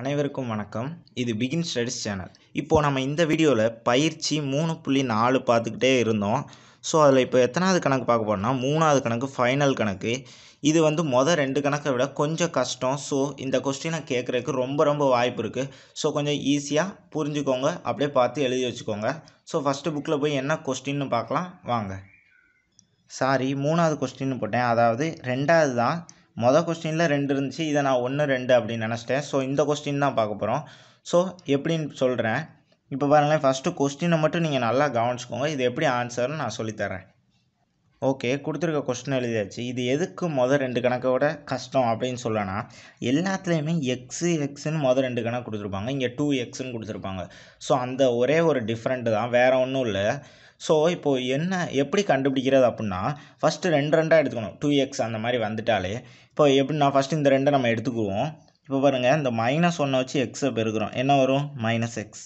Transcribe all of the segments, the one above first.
அனைவருக்கும் வணக்கம் இது பிகின் ஸ்டடிஸ் சேனல் இப்போது நம்ம இந்த வீடியோவில் பயிற்சி மூணு புள்ளி நாலு பார்த்துக்கிட்டே இருந்தோம் ஸோ அதில் இப்போ எத்தனாவது கணக்கு பார்க்க போகிறோம்னா மூணாவது கணக்கு ஃபைனல் கணக்கு இது வந்து மொதல் ரெண்டு கணக்கை விட கொஞ்சம் கஷ்டம் ஸோ இந்த கொஸ்டினை கேட்குறதுக்கு ரொம்ப ரொம்ப வாய்ப்பு இருக்குது ஸோ கொஞ்சம் ஈஸியாக புரிஞ்சுக்கோங்க அப்படியே பார்த்து எழுதி வச்சுக்கோங்க ஸோ ஃபஸ்ட்டு புக்கில் போய் என்ன கொஸ்டின்னு பார்க்கலாம் வாங்க சாரி மூணாவது கொஸ்டின்னு போட்டேன் அதாவது ரெண்டாவது தான் மொதல் கொஸ்டினில் ரெண்டு இருந்துச்சு இதை நான் ஒன்று ரெண்டு அப்படின்னு நினச்சிட்டேன் ஸோ இந்த கொஸ்டின் தான் பார்க்க போகிறோம் ஸோ எப்படின்னு சொல்கிறேன் இப்போ பாருங்களேன் ஃபஸ்ட்டு கொஸ்டினை மட்டும் நீங்கள் நல்லா கவனிச்சிக்கோங்க இது எப்படி ஆன்சர்னு நான் சொல்லித்தரேன் ஓகே கொடுத்துருக்க கொஸ்டின் எழுதியாச்சு இது எதுக்கு மொதல் ரெண்டு கணக்கை விட கஷ்டம் அப்படின்னு சொல்லனா எல்லாத்துலேயுமே எக்ஸு எக்ஸுன்னு மொதல் ரெண்டு கணக்கு கொடுத்துருப்பாங்க இங்கே டூ எக்ஸுன்னு கொடுத்துருப்பாங்க ஸோ அந்த ஒரே ஒரு டிஃப்ரெண்ட்டு தான் வேறு ஒன்றும் இல்லை ஸோ இப்போது என்ன எப்படி கண்டுபிடிக்கிறது அப்படின்னா ஃபஸ்ட்டு ரெண்டு ரெண்டாக எடுத்துக்கணும் டூ எக்ஸ் அந்த மாதிரி வந்துட்டாலே இப்போ எப்படின்னா ஃபஸ்ட்டு இந்த ரெண்டை நம்ம எடுத்துக்குவோம் இப்போ பாருங்கள் இந்த மைனஸ் ஒன்றை வச்சு எக்ஸை பெருக்கிறோம் என்ன வரும் மைனஸ் எக்ஸ்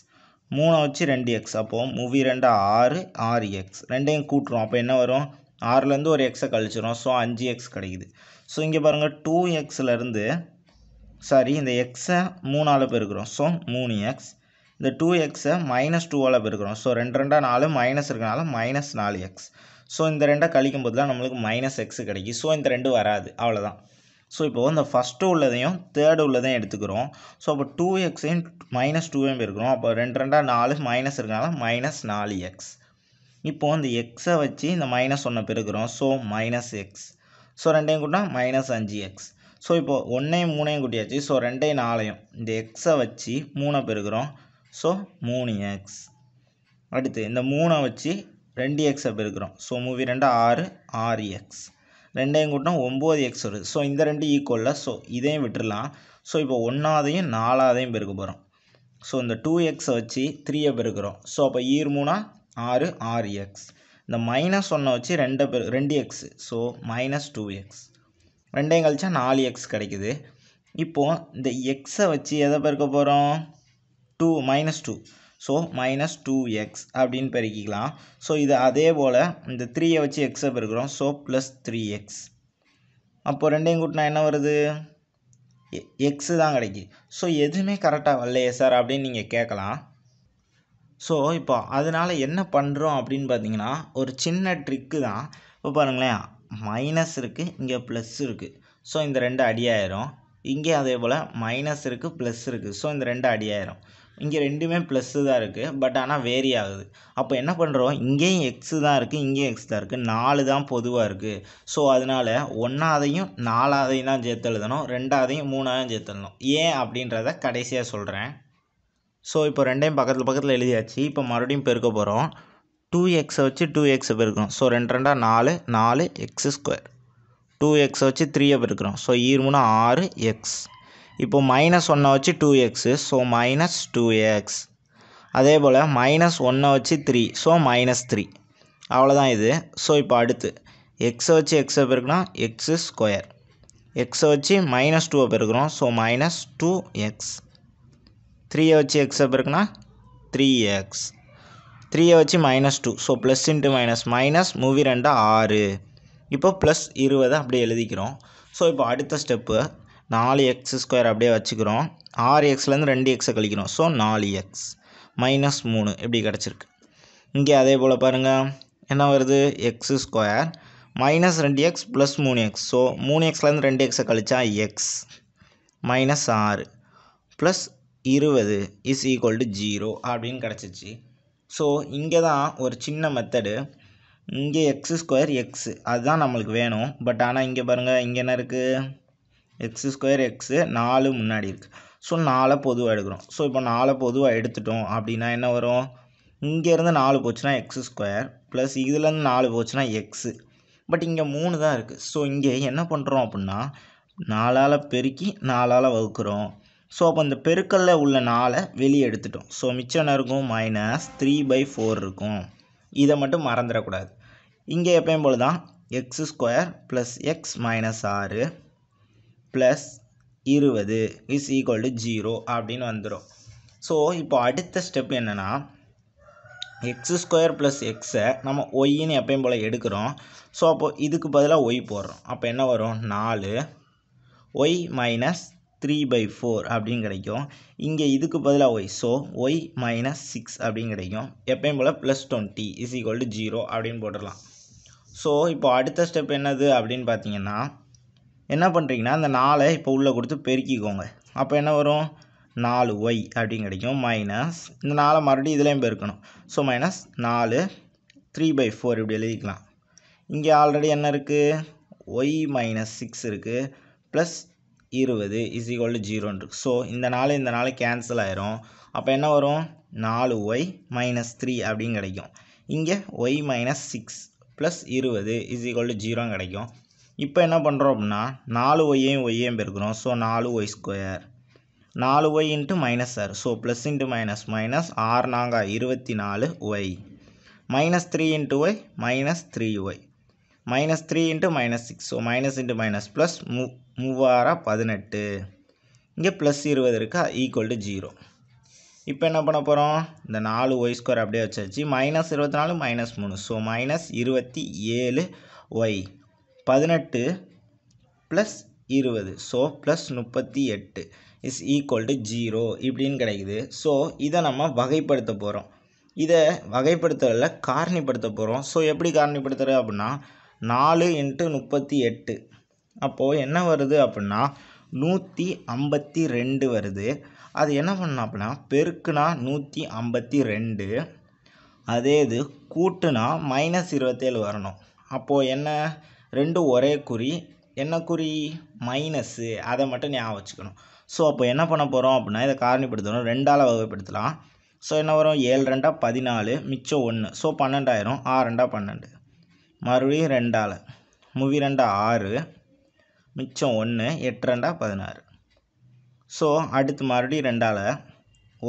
மூணை வச்சு ரெண்டு எக்ஸ் அப்போது மூவி ரெண்டு ஆறு ஆறு எக்ஸ் ரெண்டையும் கூட்டுறோம் அப்போ என்ன வரும் ஆறுலேருந்து ஒரு எக்ஸை கழிச்சிடும் ஸோ அஞ்சு எக்ஸ் கிடைக்குது ஸோ இங்கே பாருங்கள் டூ எக்ஸ்லேருந்து சாரி இந்த எக்ஸை மூணால் பெருக்கிறோம் ஸோ மூணு எக்ஸ் இந்த டூ எக்ஸை மைனஸ் டூவால் பெருக்கிறோம் ஸோ ரெண்டு ரெண்டாக நாலு மைனஸ் இருக்கனால மைனஸ் நாலு எக்ஸ் ஸோ இந்த ரெண்டை கழிக்கும் போது தான் நம்மளுக்கு மைனஸ் எக்ஸ் கிடைக்கும் ஸோ இந்த ரெண்டு வராது அவ்வளோதான் ஸோ இப்போது இந்த ஃபஸ்ட்டு உள்ளதையும் தேர்டு உள்ளதையும் எடுத்துக்கிறோம் ஸோ அப்போ டூ எக்ஸையும் மைனஸ் டூவையும் பெருக்கிறோம் அப்போ ரெண்டு ரெண்டாக நாலு மைனஸ் இருக்கனால மைனஸ் நாலு எக்ஸ் இப்போது இந்த எக்ஸை வச்சு இந்த மைனஸ் ஒன்றை பெருக்கிறோம் ஸோ மைனஸ் எக்ஸ் ஸோ ரெண்டையும் கூட்டினா மைனஸ் அஞ்சு எக்ஸ் ஸோ இப்போ ஒன்றையும் மூணையும் குட்டியாச்சு ஸோ ரெண்டையும் நாலையும் இந்த எக்ஸை வச்சு மூணை பெருக்கிறோம் ஸோ மூணு எக்ஸ் அடுத்து இந்த மூணை வச்சு ரெண்டு எக்ஸை பெருக்கிறோம் ஸோ மூவி ரெண்டு ஆறு ஆறு எக்ஸ் ரெண்டையும் கூட்டம் ஒம்பது எக்ஸ் வருது ஸோ இந்த ரெண்டு ஈக்குவலில் ஸோ இதையும் விட்டுடலாம் ஸோ இப்போ ஒன்றாவதையும் நாலாவதையும் பெருக்க போகிறோம் ஸோ இந்த டூ எக்ஸை வச்சு த்ரீயை பெருக்கிறோம் ஸோ அப்போ ஈர் மூணாக ஆறு ஆறு எக்ஸ் இந்த மைனஸ் ஒன்றை வச்சு ரெண்டு பேர் ரெண்டு x so minus two x ரெண்டையும் கழிச்சா நாலு எக்ஸ் கிடைக்குது இப்போது இந்த எக்ஸை வச்சு எதை பெருக்க போகிறோம் two minus two so minus two x அப்படின்னு பெருக்கிக்கலாம் ஸோ இது அதே போல் இந்த த்ரீயை வச்சு எக்ஸை பெருக்கிறோம் ஸோ ப்ளஸ் த்ரீ எக்ஸ் அப்போது ரெண்டையும் கூட்டினா என்ன வருது எக்ஸு தான் கிடைக்கி ஸோ எதுவுமே கரெக்டாக வரலையே சார் அப்படின்னு நீங்கள் கேட்கலாம் ஸோ இப்போ அதனால் என்ன பண்ணுறோம் அப்படின்னு பார்த்தீங்கன்னா ஒரு சின்ன ட்ரிக்கு தான் இப்போ பாருங்களேன் மைனஸ் இருக்குது இங்கே ப்ளஸ் இருக்குது ஸோ இந்த ரெண்டு அடியாயிரும் இங்கே அதே போல் மைனஸ் இருக்குது ப்ளஸ் இருக்குது ஸோ இந்த ரெண்டு அடியாயிரும் இங்கே ரெண்டுமே ப்ளஸ்ஸு தான் இருக்குது பட் ஆனால் வேரி ஆகுது அப்போ என்ன பண்ணுறோம் இங்கேயும் எக்ஸு தான் இருக்குது இங்கேயும் எக்ஸ் தான் இருக்குது நாலு தான் பொதுவாக இருக்குது ஸோ அதனால் ஒன்றாவதையும் நாலாவதையும் தான் சேர்த்து எழுதணும் ரெண்டாவதையும் மூணாவதையும் சேர்த்து எழுதணும் ஏன் அப்படின்றத கடைசியாக சொல்கிறேன் ஸோ இப்போ ரெண்டையும் பக்கத்தில் பக்கத்தில் எழுதியாச்சு இப்போ மறுபடியும் பெருக்க போகிறோம் டூ எக்ஸை வச்சு டூ எக்ஸை பெருக்கிறோம் ஸோ ரெண்டு ரெண்டாக நாலு நாலு எக்ஸ் ஸ்கொயர் டூ எக்ஸை வச்சு த்ரீயை பெருக்கிறோம் ஸோ மூணு ஆறு எக்ஸ் இப்போ மைனஸ் ஒன்றை வச்சு two x so minus two x அதே போல் மைனஸ் ஒன்றை வச்சு த்ரீ ஸோ மைனஸ் த்ரீ அவ்வளோதான் இது ஸோ இப்போ அடுத்து எக்ஸை வச்சு எக்ஸை பெருக்கணும் எக்ஸு ஸ்கொயர் எக்ஸை வச்சு மைனஸ் டூவை பெருக்கிறோம் ஸோ மைனஸ் டூ எக்ஸ் த்ரீயை வச்சு எக்ஸை பெருக்குனா த்ரீ எக்ஸ் த்ரீயை வச்சு minus two so plus into minus minus மூவி ரெண்டா ஆறு இப்போ ப்ளஸ் இருபதை அப்படியே எழுதிக்கிறோம் ஸோ இப்போ அடுத்த ஸ்டெப்பு நாலு எக்ஸ் ஸ்கொயர் அப்படியே வச்சுக்கிறோம் ஆறு எக்ஸ்லேருந்து ரெண்டு எக்ஸை கழிக்கிறோம் ஸோ நாலு எக்ஸ் மைனஸ் மூணு இப்படி கிடச்சிருக்கு இங்கே அதே போல் பாருங்கள் என்ன வருது எக்ஸ் ஸ்கொயர் மைனஸ் ரெண்டு எக்ஸ் ப்ளஸ் மூணு எக்ஸ் ஸோ மூணு எக்ஸ்லேருந்து ரெண்டு எக்ஸை கழிச்சா எக்ஸ் மைனஸ் ஆறு ப்ளஸ் இருபது இஸ் ஈக்குவல் ஜீரோ அப்படின்னு கிடச்சிச்சு ஸோ இங்கே தான் ஒரு சின்ன மெத்தடு இங்கே எக்ஸ் ஸ்கொயர் எக்ஸு அதுதான் நம்மளுக்கு வேணும் பட் ஆனால் இங்கே பாருங்கள் இங்கே என்ன இருக்குது எக்ஸ் ஸ்கொயர் எக்ஸு நாலு முன்னாடி இருக்குது ஸோ நாலை பொதுவாக எடுக்கிறோம் ஸோ இப்போ நாலை பொதுவாக எடுத்துட்டோம் அப்படின்னா என்ன வரும் இங்கேருந்து நாலு போச்சுன்னா எக்ஸ் ஸ்கொயர் ப்ளஸ் இதுலேருந்து நாலு போச்சுன்னா எக்ஸு பட் இங்கே மூணு தான் இருக்குது ஸோ இங்கே என்ன பண்ணுறோம் அப்படின்னா நாலால் பெருக்கி நாலால் வகுக்கிறோம் ஸோ அப்போ இந்த பெருக்கல்ல உள்ள நாளை வெளியே எடுத்துட்டோம் ஸோ மிச்சம் என்ன இருக்கும் மைனஸ் த்ரீ பை ஃபோர் இருக்கும் இதை மட்டும் மறந்துடக்கூடாது இங்கே எப்பயும் போல் தான் x square plus x minus ஆறு ப்ளஸ் இருபது இஸ் ஈக்குவல் டு ஜீரோ அப்படின்னு வந்துடும் ஸோ இப்போ அடுத்த ஸ்டெப் என்னென்னா எக்ஸ் ஸ்கொயர் ப்ளஸ் எக்ஸை நம்ம ஒய்ன்னு எப்பயும் போல் எடுக்கிறோம் ஸோ அப்போது இதுக்கு பதிலாக ஒய் போடுறோம் அப்போ என்ன வரும் நாலு y minus three by four அப்படின்னு கிடைக்கும் இங்கே இதுக்கு பதிலாக y so y minus six அப்படின்னு கிடைக்கும் எப்பயும் போல் plus twenty is equal to zero அப்படின்னு போட்டுடலாம் ஸோ இப்போ அடுத்த ஸ்டெப் என்னது அப்படின்னு பார்த்தீங்கன்னா என்ன பண்ணுறீங்கன்னா அந்த நாலை இப்போ உள்ளே கொடுத்து பெருக்கிக்கோங்க அப்போ என்ன வரும் நாலு ஒய் அப்படின்னு கிடைக்கும் மைனஸ் இந்த நாளை மறுபடியும் இதுலேயும் பெருக்கணும் ஸோ மைனஸ் நாலு த்ரீ பை ஃபோர் இப்படி எழுதிக்கலாம் இங்கே ஆல்ரெடி என்ன இருக்குது ஒய் மைனஸ் சிக்ஸ் இருக்குது ப்ளஸ் இருபது இஸ் ஈக்குவல் டு ஜீரோன்னு ஸோ இந்த நாள் இந்த நாள் கேன்சல் ஆயிரும் அப்போ என்ன வரும் நாலு ஒய் மைனஸ் த்ரீ அப்படின்னு கிடைக்கும் இங்கே ஒய் மைனஸ் சிக்ஸ் ப்ளஸ் இருபது இஸ் ஈக்குவல் டு ஜீரோன்னு கிடைக்கும் இப்போ என்ன பண்ணுறோம் அப்படின்னா நாலு ஒய்யையும் ஒய்யையும் பெருக்கிறோம் ஸோ நாலு ஒய் ஸ்கொயர் நாலு y into minus or so plus into minus minus or நாங்கா இருபத்தி நாலு y minus three into y minus three y minus three into minus six so minus into minus plus மு மூவாரா பதினெட்டு இங்கே plus இருபது இருக்கா ஈக்குவல் டு ஜீரோ இப்போ என்ன பண்ண போகிறோம் இந்த நாலு ஒய் ஸ்கொயர் அப்படியே வச்சாச்சு மைனஸ் இருபத்தி நாலு மைனஸ் மூணு ஸோ மைனஸ் இருபத்தி ஏழு ஒய் பதினெட்டு ப்ளஸ் இருபது ஸோ ப்ளஸ் முப்பத்தி எட்டு இஸ் ஈக்குவல் டு ஜீரோ இப்படின்னு கிடைக்குது ஸோ இதை நம்ம வகைப்படுத்த போகிறோம் இதை வகைப்படுத்தல காரணிப்படுத்த போகிறோம் ஸோ எப்படி காரணிப்படுத்துகிறது அப்படின்னா நாலு இன்ட்டு முப்பத்தி எட்டு அப்போது என்ன வருது அப்புடின்னா நூற்றி ஐம்பத்தி ரெண்டு வருது அது என்ன பண்ணணும் அப்படின்னா பெருக்குனா நூற்றி ஐம்பத்தி ரெண்டு அதே இது கூட்டுனா மைனஸ் இருபத்தேழு வரணும் அப்போது என்ன ரெண்டு ஒரே குறி என்ன குறி மைனஸ்ஸு அதை மட்டும் ஞாபகம் வச்சுக்கணும் ஸோ அப்போ என்ன பண்ண போகிறோம் அப்படின்னா இதை காரணிப்படுத்தணும் ரெண்டால் வகைப்படுத்தலாம் ஸோ என்ன வரும் ஏழு ரெண்டா பதினாலு மிச்சம் ஒன்று ஸோ பன்னெண்டாயிரம் ஆறு ரெண்டா பன்னெண்டு மறுபடியும் ரெண்டால் மூவி ரெண்டா ஆறு மிச்சம் ஒன்று எட்டு ரெண்டா பதினாறு ஸோ அடுத்து மறுபடியும் ரெண்டால்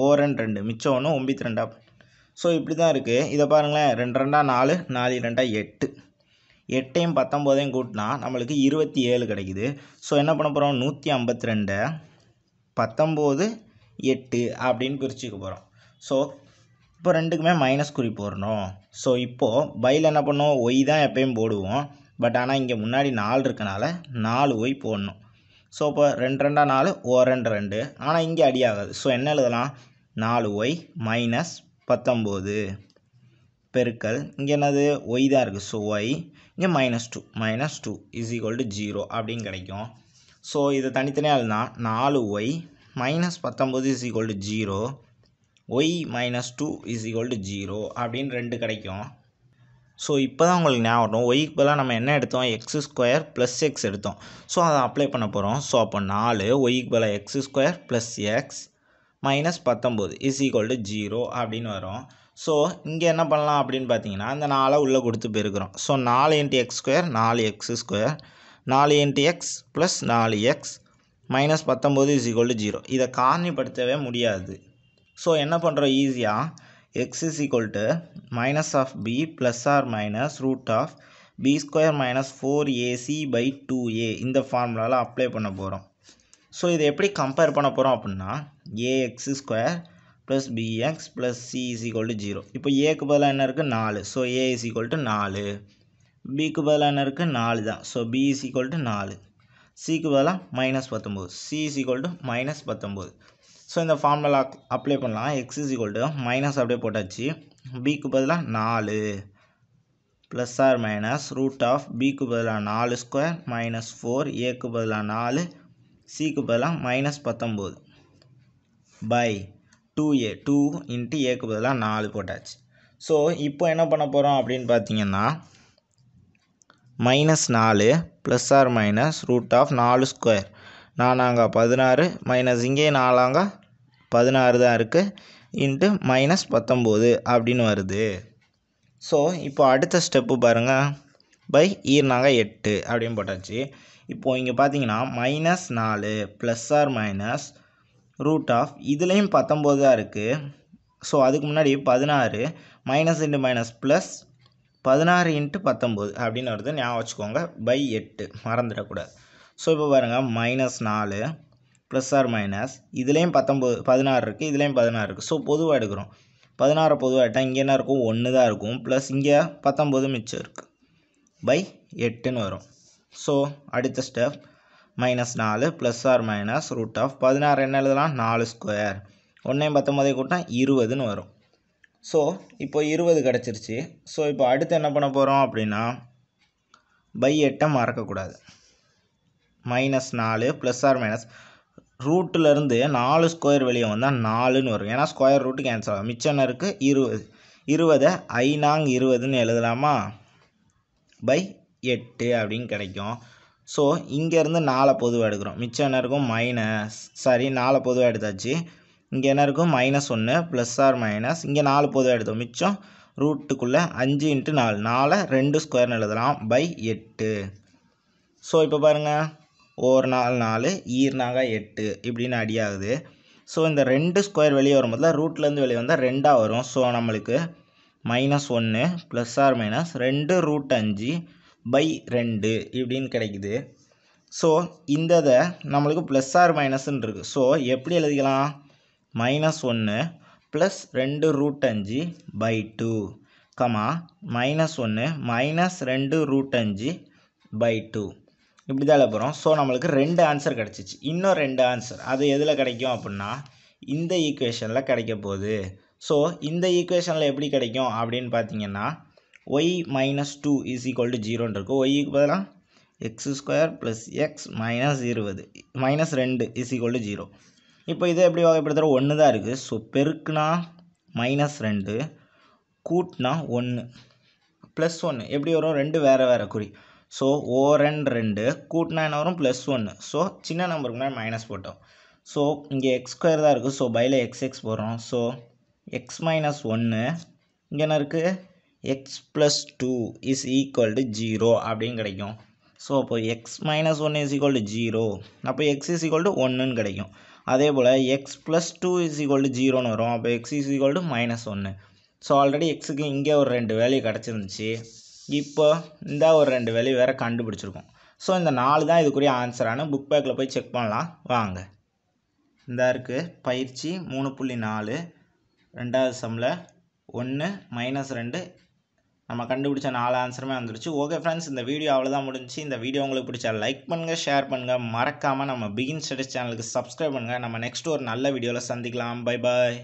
ஓ ரெண்டு ரெண்டு மிச்சம் ஒன்று ஒம்பத்து ரெண்டா ஸோ இப்படி தான் இருக்குது இதை பாருங்களேன் ரெண்டு ரெண்டா நாலு நாலு ரெண்டா எட்டு எட்டையும் பத்தொம்போதையும் கூட்டினா நம்மளுக்கு இருபத்தி ஏழு கிடைக்குது ஸோ என்ன பண்ண போகிறோம் நூற்றி ஐம்பத்தி ரெண்டை பத்தொம்போது எட்டு அப்படின்னு பிரிச்சுக்க போகிறோம் ஸோ இப்போ ரெண்டுக்குமே மைனஸ் குறி போடணும் ஸோ இப்போது பையில் என்ன பண்ணுவோம் ஒய் தான் எப்பயும் போடுவோம் பட் ஆனால் இங்கே முன்னாடி நாலு இருக்கனால நாலு ஒய் போடணும் ஸோ இப்போ ரெண்டு ரெண்டாக நாலு ஓ ரெண்டு ரெண்டு ஆனால் இங்கே அடி ஆகாது ஸோ என்ன எழுதலாம் நாலு ஒய் மைனஸ் பத்தொம்போது பெருக்கல் இங்கே என்னது ஒய் தான் இருக்குது ஸோ ஒய் இங்கே minus two minus two is equal to zero அப்படின்னு கிடைக்கும் ஸோ இதை தனித்தனியாக எழுதுனா நாலு ஒய் மைனஸ் பத்தொம்போது is equal to zero y minus two is equal to zero அப்படின்னு ரெண்டு கிடைக்கும் ஸோ இப்போ தான் உங்களுக்கு ஞாபகம் ஒய்க்கு பதிலாக நம்ம என்ன எடுத்தோம் எக்ஸ் ஸ்கொயர் ப்ளஸ் எக்ஸ் எடுத்தோம் ஸோ அதை அப்ளை பண்ண போகிறோம் ஸோ அப்போ நாலு ஒய்க்கு பதிலாக x square plus x minus பத்தொம்போது இஸ் ஈக்குவல் டு ஜீரோ அப்படின்னு வரும் ஸோ இங்கே என்ன பண்ணலாம் அப்படின்னு பார்த்தீங்கன்னா இந்த நாலை உள்ளே கொடுத்து போயிருக்கிறோம் ஸோ நாலு இன்ட்டு எக்ஸ் ஸ்கொயர் நாலு எக்ஸ் ஸ்கொயர் நாலு இன்ட்டு எக்ஸ் ப்ளஸ் நாலு எக்ஸ் மைனஸ் பத்தொம்போது இஸ் ஈக்குவல் டு ஜீரோ இதை காரணிப்படுத்தவே முடியாது ஸோ என்ன பண்ணுறோம் ஈஸியாக x is equal to minus of b plus or minus root of b square minus 4ac by 2a இந்த ஃபார்முலாவில் அப்ளை பண்ண போகிறோம் ஸோ இதை எப்படி கம்பேர் பண்ண போகிறோம் அப்படின்னா ax square plus bx plus c is equal to zero இப்போ ஏக்கு பதிலாக என்ன இருக்குது நாலு so A is equal to நாலு பிக்கு பதிலாக என்ன இருக்குது நாலு தான் so B is equal to நாலு சிக்கு பதிலாக மைனஸ் பத்தொம்போது சி இஸ் ஈக்குவல் மைனஸ் பத்தொம்போது ஸோ இந்த ஃபார்முலா அப்ளை பண்ணலாம் x is equal to minus அப்படியே போட்டாச்சு பிக்கு பதிலாக நாலு plus or minus root of பிக்கு பதிலாக நாலு ஸ்கொயர் மைனஸ் ஃபோர் ஏக்கு பதிலாக நாலு சிக்கு பதிலாக மைனஸ் பத்தொம்போது by two A two into ஏக்கு பதிலாக நாலு போட்டாச்சு ஸோ இப்போ என்ன பண்ண போகிறோம் அப்படின்னு பார்த்தீங்கன்னா மைனஸ் நாலு plus or minus root of நாலு ஸ்கொயர் நானாங்க பதினாறு மைனஸ் இங்கே நாலாங்க பதினாறு தான் இருக்குது இன்ட்டு மைனஸ் பத்தொம்போது அப்படின்னு வருது ஸோ இப்போ அடுத்த ஸ்டெப்பு பாருங்கள் பை ஈர்னாங்க எட்டு அப்படின்னு போட்டாச்சு இப்போது இங்கே பார்த்தீங்கன்னா மைனஸ் நாலு plus or minus root of இதுலேயும் பத்தொம்போது தான் இருக்குது ஸோ அதுக்கு முன்னாடி பதினாறு மைனஸ் இன்ட்டு மைனஸ் ப்ளஸ் பதினாறு இன்ட்டு பத்தொம்போது அப்படின்னு வருது ஞாபகம் வச்சுக்கோங்க பை எட்டு மறந்துடக்கூடாது ஸோ இப்போ பாருங்கள் மைனஸ் நாலு ப்ளஸ் ஆர் மைனஸ் இதுலேயும் பத்தொம்போது பதினாறு இருக்குது இதுலேயும் பதினாறு இருக்குது ஸோ பொதுவாக எடுக்கிறோம் பதினாறு பொதுவாக எடுத்தால் இங்கே என்ன இருக்கும் ஒன்று தான் இருக்கும் ப்ளஸ் இங்கே பத்தொம்போது மிச்சம் இருக்குது பை எட்டுன்னு வரும் ஸோ அடுத்த ஸ்டெப் மைனஸ் நாலு plus or minus root of பதினாறு என்ன எழுதலாம் நாலு ஸ்கொயர் ஒன்றையும் பத்தொம்போதே கூட்டினா இருபதுன்னு வரும் ஸோ இப்போ இருபது கிடச்சிருச்சு ஸோ இப்போ அடுத்து என்ன பண்ண போகிறோம் அப்படின்னா பை எட்டை மறக்கக்கூடாது மைனஸ் நாலு ப்ளஸ் ஆர் மைனஸ் ரூட்டிலருந்து நாலு ஸ்கொயர் வெளியே வந்தால் நாலுன்னு வரும் ஏன்னா ஸ்கொயர் ரூட்டு கேன்சல் ஆகும் மிச்சம் இருக்குது இருபது இருபதை ஐநாங் இருபதுன்னு எழுதலாமா பை எட்டு அப்படின்னு கிடைக்கும் ஸோ இங்கேருந்து நாலை பொதுவாக எடுக்கிறோம் மிச்சம் என்ன இருக்கும் மைனஸ் சாரி நாலை பொதுவாக எடுத்தாச்சு இங்கே என்ன இருக்கும் மைனஸ் ஒன்று ப்ளஸ் ஆர் மைனஸ் இங்கே நாலு பொதுவாக எடுத்தோம் மிச்சம் ரூட்டுக்குள்ளே அஞ்சு இன்ட்டு நாலு நாலை ரெண்டு ஸ்கொயர்னு எழுதலாம் பை எட்டு ஸோ இப்போ பாருங்கள் ஓர் நாள் நாலு ஈர்னாக எட்டு இப்படின்னு அடியாகுது ஸோ இந்த ரெண்டு ஸ்கொயர் வெளியே வரும்போதுல ரூட்லேருந்து வெளியே வந்தால் ரெண்டாக வரும் ஸோ நம்மளுக்கு மைனஸ் ஒன்று ப்ளஸ் ஆர் மைனஸ் ரெண்டு ரூட் அஞ்சு பை ரெண்டு இப்படின்னு கிடைக்குது ஸோ இந்த இதை நம்மளுக்கு ப்ளஸ் ஆர் மைனஸ்ன்னு இருக்குது ஸோ எப்படி எழுதிக்கலாம் மைனஸ் ஒன்று ப்ளஸ் ரெண்டு ரூட் அஞ்சு பை டூ கமா மைனஸ் ஒன்று மைனஸ் ரெண்டு ரூட் அஞ்சு பை டூ இப்படி தான் ஸோ நம்மளுக்கு ரெண்டு ஆன்சர் கிடச்சிச்சு இன்னும் ரெண்டு ஆன்சர் அது எதில் கிடைக்கும் அப்படின்னா இந்த ஈக்குவேஷனில் கிடைக்க போகுது ஸோ இந்த ஈக்குவேஷனில் எப்படி கிடைக்கும் அப்படின்னு பார்த்தீங்கன்னா y minus two is equal to ஜீரோன்னு இருக்கும் ஒய்க்கு பதிலாக x square plus x minus இருபது மைனஸ் ரெண்டு இஸ் ஈக்குவல் டு ஜீரோ இப்போ இதை எப்படி வகைப்படுத்துகிற ஒன்று தான் இருக்குது ஸோ பெருக்குனா மைனஸ் ரெண்டு கூட்டினா ஒன்று ப்ளஸ் ஒன்று எப்படி வரும் ரெண்டு வேறு வேறு குறி ஸோ ஓ ரெண்டு கூட்டினா என்ன வரும் ப்ளஸ் ஒன்று ஸோ சின்ன நம்பருக்கு முன்னாடி மைனஸ் போட்டோம் ஸோ இங்கே எக்ஸ் ஸ்கொயர் தான் இருக்குது ஸோ பையில் எக்ஸ் எக்ஸ் போடுறோம் ஸோ எக்ஸ் மைனஸ் ஒன்று இங்கே என்ன இருக்குது x plus two is equal to zero அப்படின்னு கிடைக்கும் ஸோ அப்போ x minus one is equal to zero அப்போ எக்ஸ் இஸ் ஈக்குவல் டு ஒன்றுன்னு கிடைக்கும் அதே போல் x plus two is equal to ஜீரோன்னு வரும் அப்போ x is equal to minus ஒன்று ஸோ ஆல்ரெடி எக்ஸுக்கு இங்கே ஒரு ரெண்டு வேல்யூ கிடச்சிருந்துச்சி இப்போ இந்த ஒரு ரெண்டு வேலை வேறு கண்டுபிடிச்சிருக்கோம் ஸோ இந்த நாலு தான் இதுக்குரிய ஆன்சரான புக் பேக்கில் போய் செக் பண்ணலாம் வாங்க இந்த இருக்குது பயிற்சி மூணு புள்ளி நாலு ரெண்டாவது சம்மில் ஒன்று மைனஸ் ரெண்டு நம்ம கண்டுபிடிச்ச நாலு ஆன்சருமே வந்துருச்சு ஓகே ஃப்ரெண்ட்ஸ் இந்த வீடியோ அவ்வளோதான் முடிஞ்சு இந்த வீடியோ உங்களுக்கு பிடிச்சா லைக் பண்ணுங்கள் ஷேர் பண்ணுங்கள் மறக்காமல் நம்ம பிகின் ஸ்டடிஸ் சேனலுக்கு சப்ஸ்கிரைப் பண்ணுங்கள் நம்ம நெக்ஸ்ட் ஒரு நல்ல வீடியோவில் சந்திக்கலாம் பை பாய்